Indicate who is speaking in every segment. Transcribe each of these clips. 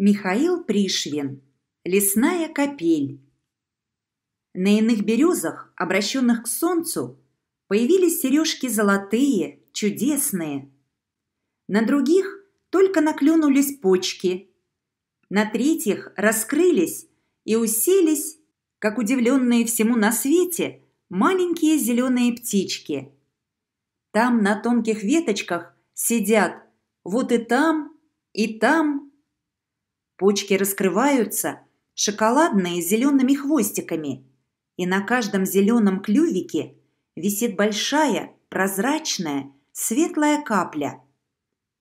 Speaker 1: Михаил Пришвин. Лесная капель. На иных березах, обращенных к солнцу, появились сережки золотые, чудесные. На других только наклюнулись почки. На третьих раскрылись и уселись, как удивленные всему на свете, маленькие зеленые птички. Там на тонких веточках сидят, вот и там, и там – Почки раскрываются шоколадные с зелеными хвостиками, и на каждом зеленом клювике висит большая, прозрачная, светлая капля.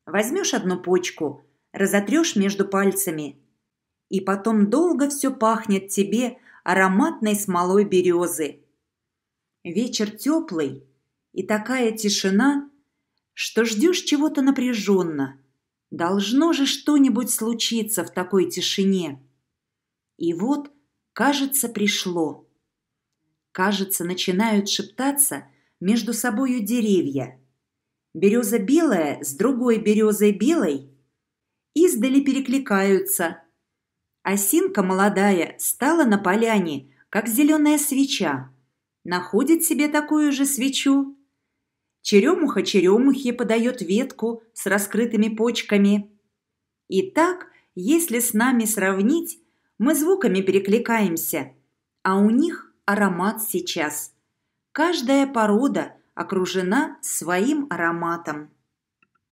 Speaker 1: Возьмешь одну почку, разотрешь между пальцами, и потом долго все пахнет тебе ароматной смолой березы. Вечер теплый, и такая тишина, что ждешь чего-то напряженно – Должно же что-нибудь случиться в такой тишине. И вот, кажется, пришло. Кажется, начинают шептаться между собою деревья. Береза белая с другой березой белой издали перекликаются. Осинка молодая стала на поляне, как зеленая свеча. Находит себе такую же свечу черемуха черемухе подает ветку с раскрытыми почками. Итак, если с нами сравнить, мы звуками перекликаемся, а у них аромат сейчас. Каждая порода окружена своим ароматом.